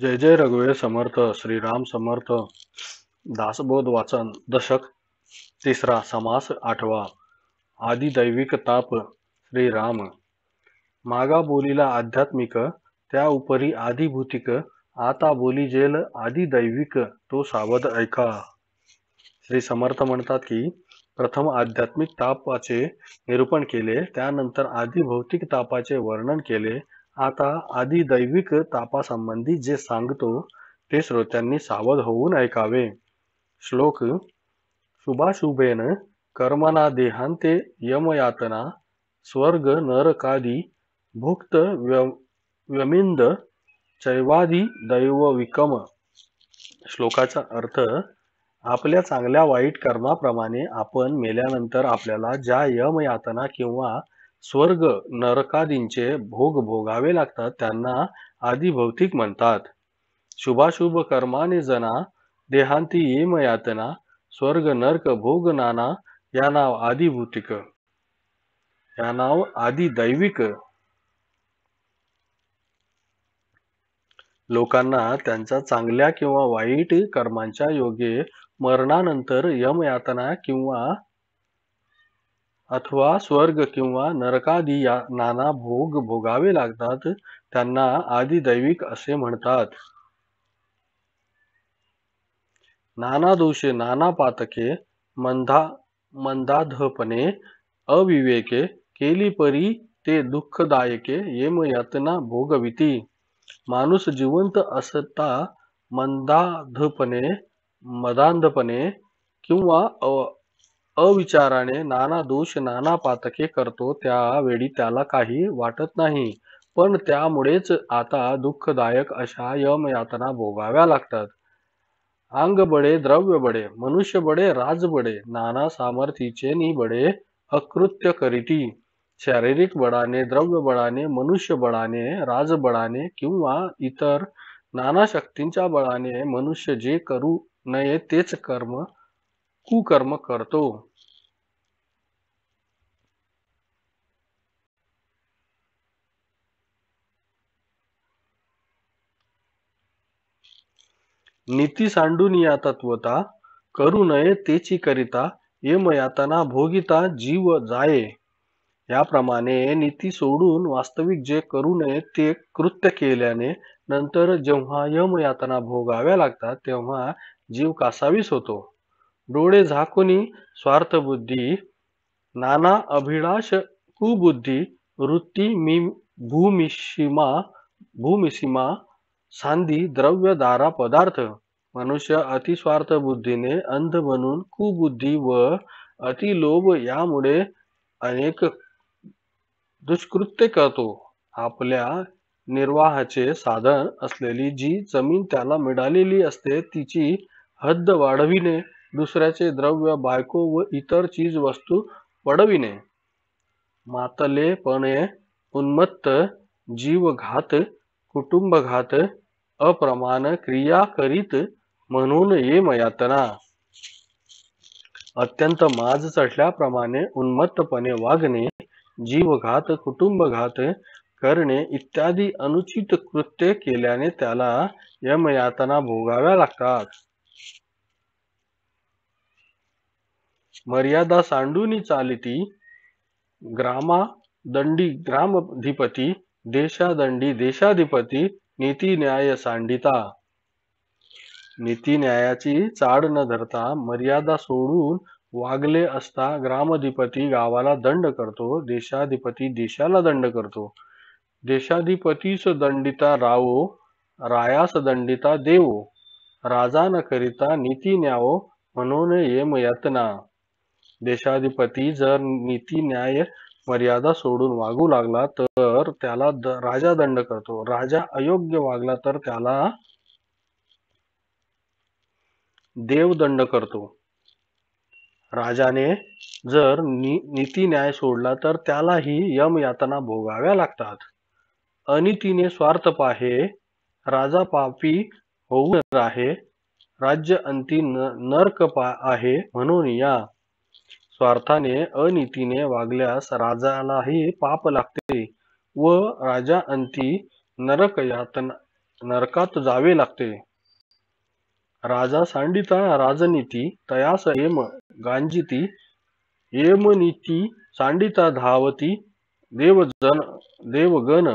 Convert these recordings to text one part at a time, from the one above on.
जय जय रघुवे समर्थ श्रीराम समर्थ दासबोध वाचन दशक तिसरा समास आठवा आदिदैविक ताप श्रीराम मागा बोलीला आध्यात्मिक त्या उपरी आदिभूतिक आता बोली जेल आदिदैविक तो सावध ऐका श्री समर्थ म्हणतात की प्रथम आध्यात्मिक तापाचे निरूपण केले त्यानंतर आदिभौतिक तापाचे वर्णन केले आता दैविक तापासंबंधी जे सांगतो ते श्रोत्यांनी सावध होऊन ऐकावे श्लोक शुभाशुभेन कर्मना देहांते यमयातना स्वर्ग नरकादी भुक्त व्य व्यमिंद चैवादी विकम। श्लोकाचा अर्थ आपल्या चांगल्या वाईट कर्माप्रमाणे आपण मेल्यानंतर आपल्याला ज्या यमयातना किंवा स्वर्ग नरकादींचे भोग भोगावे लागतात त्यांना आदिभौतिक म्हणतात शुभाशुभ कर्माने जना देहांती येम यातना स्वर्ग नरक भोग नाना या नाव आदिभौतिक या नाव दैविक। लोकांना त्यांच्या चांगल्या किंवा वाईट कर्मांच्या योगे मरणानंतर यमयातना किंवा अथवा स्वर्ग किंवा नरकादी या नाना भोग भोगावे लागतात त्यांना दैविक असे म्हणतात नाना दोषे नाना पातके मंदा मंदाधपणे अविवेके केली परी ते दुःखदायके येम यातना भोगविती माणूस जिवंत असता मंदाधपणे मदांधपणे किंवा अविचाराने नाना दोष नाना पातके करतो त्यावेळी त्याला काही वाटत नाही पण त्यामुळेच आता दुःखदायक अशा यम यातना भोगाव्या लागतात अंग बडे द्रव्य बडे मनुष्य बडे राज बडे नाना सामर्थीचे नि बडे अकृत्य करीती शारीरिक बळाने द्रव्य बळाने मनुष्य बळाने राजबळाने किंवा इतर नाना शक्तींच्या बळाने मनुष्य जे करू नये तेच कर्म कुकर्म करतो नीती सांडून या तत्वता करू नये तेची करिता एम यातना भोगिता जीव जाये याप्रमाणे नीती सोडून वास्तविक जे करू नये ते कृत्य केल्याने नंतर जेव्हा यम यातना भोगाव्या लागतात तेव्हा जीव कासावीस होतो डोळे झाकुनी बुद्धी नाना अभिलाष कुबुद्धी वृत्ती मी भूमिशिमा भूमिसीमा सांधी द्रव्य दारा पदार्थ मनुष्य अतिस्वार्थ बुद्धीने अंध बनून कुबुद्धी व अतिलोभ यामुळे अनेक दुष्कृत्य करतो आपल्या निर्वाहाचे साधन असलेली जी जमीन त्याला मिळालेली असते तिची हद्द वाढविणे दुसऱ्याचे द्रव्य बायको व इतर चीज वस्तू पडविणे मातलेपणे उन्मत्त जीवघात कुटुंबघात अप्रमाण क्रिया करीत म्हणून ये मयातना अत्यंत माज चढल्याप्रमाणे उन्मत्तपणे वागणे जीवघात कुटुंबघात करणे इत्यादी अनुचित कृत्य केल्याने त्याला यमयातना भोगाव्या लागतात मर्यादा सांडूनी चालती ग्रामा दंडी ग्रामधिपती देशादंडी देशाधिपती नीती न्याय सांडिता नीती न्यायाची चाड न धरता मर्यादा सोडून वागले असता ग्रामधिपती गावाला दंड करतो देशाधिपती देशाला दंड करतो देशाधिपतीस दंडिता रावो रायास दंडिता देवो राजा न करिता नीती न्यावो म्हणून येम यातना देशाधिपती जर नीती न्याय मर्यादा सोडून वागू लागला तर त्याला द, राजा दंड करतो राजा अयोग्य वागला तर त्याला देव दंड करतो राजाने जर नि, नीती न्याय सोडला तर त्यालाही यम यातना भोगाव्या लागतात अनितीने स्वार्थ पाहे राजा पापी होऊ आहे राज्य अंती नर्क पा आहे म्हणून या स्वार्थाने अनितीने वागल्यास राजालाही पाप लागते व राजा अंती नरक नरकात जावे लागते राजा सांडिता राजनीती तयास एम गांजिती नीती सांडिता धावती देवजन देवगण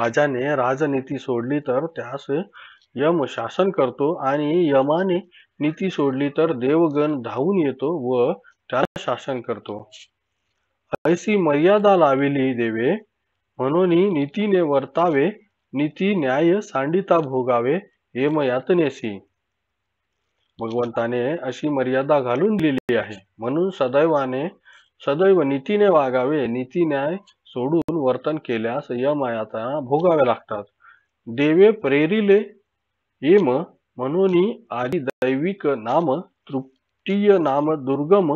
राजाने राजनीती सोडली तर त्यास यम शासन करतो आणि यमाने नीती सोडली तर देवगण धावून येतो व त्याला शासन करतो ऐशी मर्यादा लाविली देवे म्हणून नीतीने वर्तावे नीती न्याय सांडिता भोगावे यातनेसी भगवंताने अशी मर्यादा घालून दिलेली आहे म्हणून सदैवाने सदैव नीतीने वागावे नीती न्याय सोडून वर्तन केल्यास यमयातना भोगावे लागतात देवे प्रेरिले एम म्हणून आधी दैविक नाम तृप्तीय नाम दुर्गम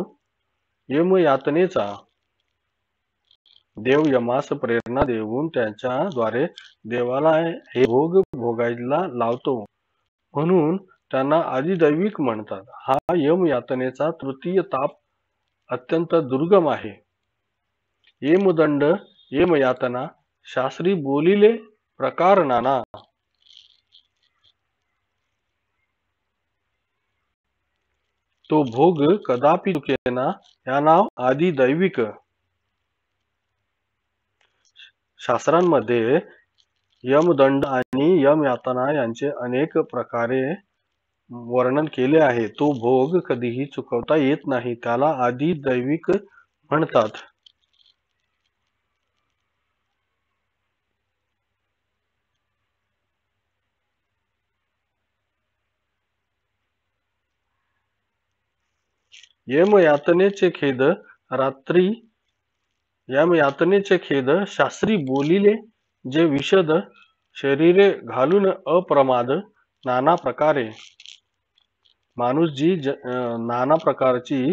यातनेचा देव यमास प्रेरणा देऊन त्यांच्या द्वारे देवाला हे भोग भोगायला लावतो म्हणून त्यांना आदिदैविक म्हणतात हा यम यातनेचा तृतीय ताप अत्यंत दुर्गम आहे यम यातना शास्त्री बोलिले प्रकार नाना तो भोग कदापि चुकेना या नाव आदी दैविक शास्त्रांमध्ये यमदंड आणि यातना यांचे अनेक प्रकारे वर्णन केले आहे तो भोग कधीही चुकवता येत नाही त्याला आदि दैविक म्हणतात यम यातनेचे खेद रात्री यम यातनेचे खेद शास्त्री बोलिले जे विशद शरीरे घालून अप्रमाद नाना प्रकारे माणूस जी ज, नाना प्रकारची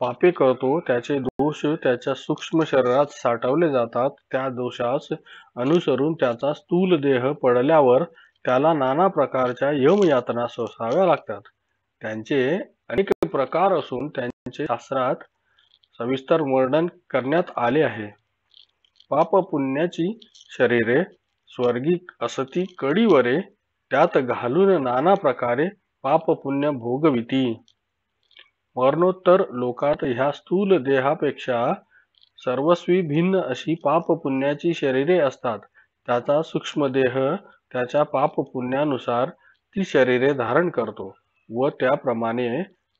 पापे करतो त्याचे दोष त्याच्या सूक्ष्म शरीरात साठवले जातात त्या दोषास अनुसरून त्याचा स्थूल देह पडल्यावर त्याला नाना प्रकारच्या यम यातना सोसाव्या लागतात त्यांचे अनेक प्रकार असून त्यांचे शास्त्रात सविस्तर वर्णन करण्यात आले आहे पाप पुण्याची शरीरे स्वर्गी असती कडीवरे त्यात घालून नाना प्रकारे पाप पुण्य भोगविती मरणोत्तर लोकात ह्या स्थूल देहापेक्षा सर्वस्वी भिन्न अशी पाप पुण्याची शरीरे असतात त्याचा सूक्ष्म देह त्याच्या पाप पुण्यानुसार ती शरीरे धारण करतो व त्याप्रमाणे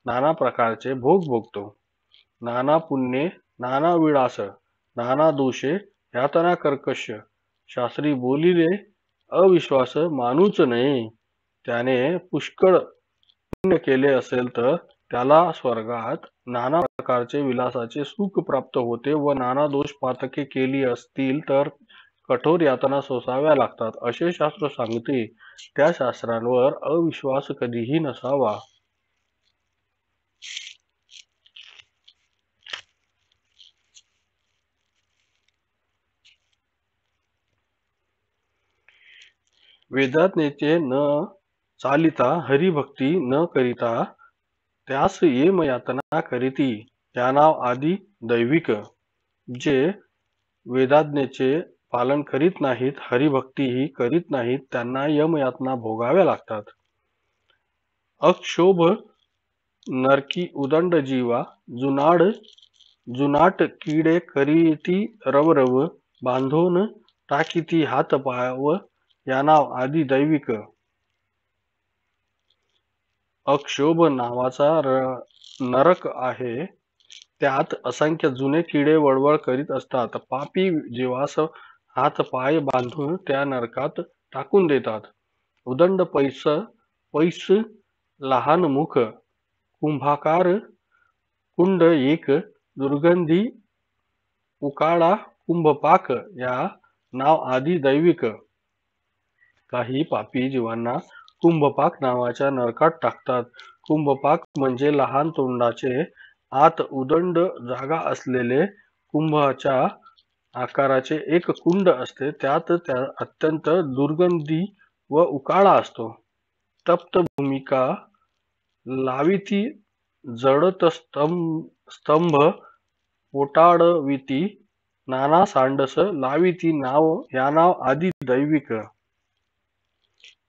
नाना प्रकारचे भोग भोगतो नाना पुण्ये नाना विळास नाना दोषे यातना कर्कश शास्त्री बोलिले अविश्वास मानूच नाही त्याने पुष्कळ पुण्य केले असेल तर त्याला स्वर्गात नाना प्रकारचे विलासाचे सुख प्राप्त होते व नाना दोष पातके केली असतील तर कठोर यातना सोसाव्या लागतात असे शास्त्र सांगते त्या शास्त्रांवर अविश्वास कधीही नसावा वेदाज्ञेचे न चालिता हरिभक्ती न करिता त्यास येम यातना करीती या नाव आदी दैविक जे वेदाज्ञेचे पालन करीत नाहीत ही करीत नाहीत त्यांना यम यातना भोगाव्या लागतात अक्षोभ नरकी उदंड जीवा जुनाड जुनाट किडे करीती रवरव बांधून टाकीती हात पाव या नाव आदी दैविक अक्षोभ नावाचा नरक आहे त्यात असंख्य जुने किडे वळवळ करीत असतात पापी जीवास हात पाय बांधून त्या नरकात टाकून देतात उदंड पैस पैस लहान मुख कुंभाकार कुंड एक दुर्गंधी उकाळा कुंभपाक या नाव आदी दैविक काही पापी जीवांना कुंभपाक नावाच्या नरकात टाकतात कुंभपाक म्हणजे लहान तोंडाचे आत उदंड जागा असलेले कुंभाच्या आकाराचे एक कुंड असते त्यात त्या अत्यंत दुर्गंधी व उकाळा असतो तप्त भूमिका लाविती जडत स्तंभ स्तंभ नाना सांडस लाविती नाव या नाव आदी दैविक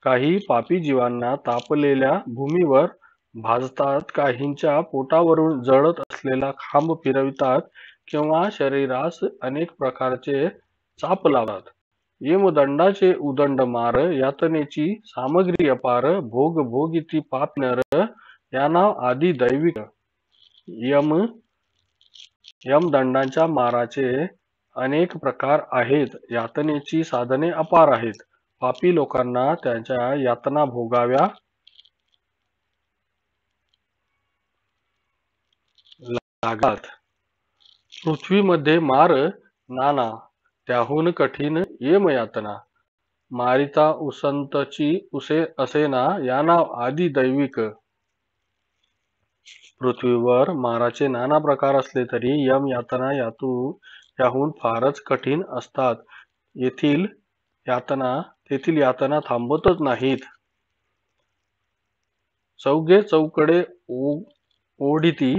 काही पापी जीवांना तापलेल्या भूमीवर भाजतात काहींच्या पोटावरून जळत असलेला खांब फिरवितात किंवा शरीरास अनेक प्रकारचे चाप लावतात यमदंडाचे उदंड मार यातनेची सामग्री अपार भोग भोगिती पाप नर या नाव आदी दैविक यम यमदंडांच्या माराचे अनेक प्रकार आहेत यातनेची साधने अपार आहेत पापी लोकांना त्यांच्या यातना भोगाव्या लागतात पृथ्वीमध्ये मार नाना त्याहून कठीण येम यातना मारिता उसंतची उसे असेना या नाव आदी दैविक पृथ्वीवर माराचे नाना प्रकार असले तरी यम यातना यातू याहून फारच कठीण असतात येथील यातना तेथील यातना थांबतच नाहीत चौघे चौकडे ओढिती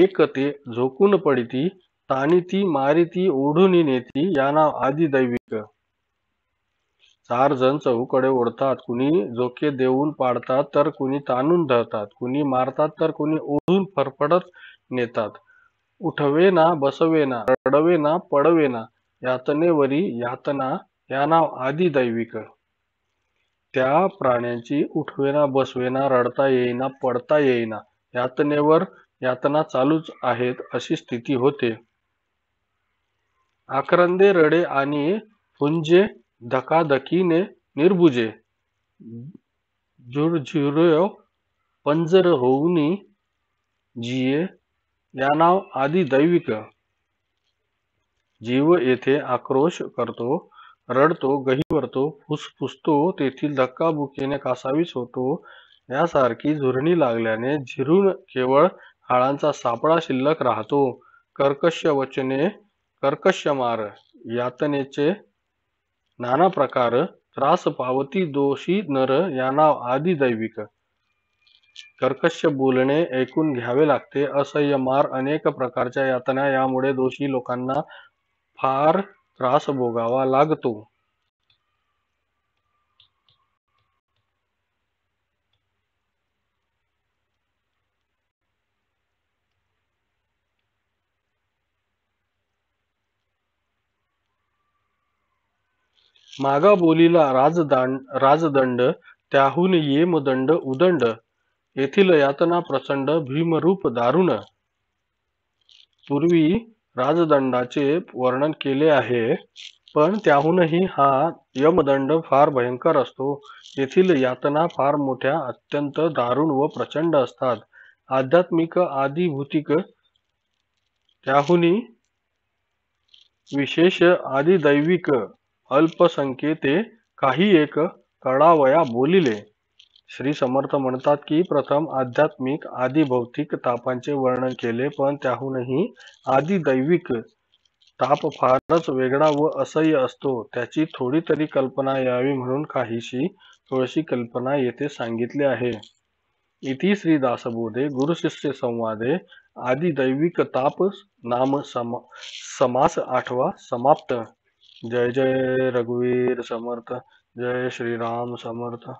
एक ते झोकून पडिती तानिती मारिती ओढून नेती या नाव आदी दैविक चार जण चौकडे ओढतात कुणी झोके देऊन पाडतात तर कुणी ताणून धरतात कुणी मारतात तर कुणी ओढून फरफडत नेतात उठवे ना बसवे ना रडवे ना पडवे ना यातनेवरी यातना या नाव दैविक, त्या प्राण्यांची उठवेना बसवेना रडता येईना पडता येईना यातनेवर यातना चालूच आहेत अशी स्थिती होते आक्रंदे रडे आणि फुंजे धकाधकीने निर्भुजे झुरझुर पंजर होऊन जिये या नाव आदी दैविक जीव येथे आक्रोश करतो रडतो गहीवरतो फुसफुसतो तेथील धक्काबुक्कीने कासावीस होतो यासारखी झुरणी लागल्याने झिरून केवळ हाळांचा सापळा शिल्लक राहतो कर्कश्य वचने मार यातनेचे नाना प्रकार त्रास पावती दोषी नर नाव आदी दैविक कर्कश बोलणे ऐकून घ्यावे लागते असह्य मार अनेक प्रकारच्या यातना यामुळे दोषी लोकांना फार त्रास भोगावा लागतो मागा बोलीला राजदंड राजदंड त्याहून येमदंड उदंड येथील यातना प्रचंड भीमरूप दारुण पूर्वी राजदंडाचे वर्णन केले आहे पण त्याहूनही हा यमदंड फार भयंकर असतो येथील यातना फार मोठ्या अत्यंत दारुण व प्रचंड असतात आध्यात्मिक आदिभूतिक त्याहूनही विशेष आदिदैविक अल्पसंख्येते काही एक कळावया बोलिले श्री समर्थ म्हणतात की प्रथम आध्यात्मिक आदी भौतिक तापांचे वर्णन केले पण त्याहूनही आदी दैविक ताप फारच वेगळा व असह्य असतो त्याची थोडी तरी कल्पना यावी म्हणून काहीशी थोडीशी कल्पना येथे सांगितली आहे इति श्री दासबोधे गुरुशिष्य संवादे आदी दैविक ताप नाम समा, समास आठवा समाप्त जय जय रघुवीर समर्थ जय श्रीराम समर्थ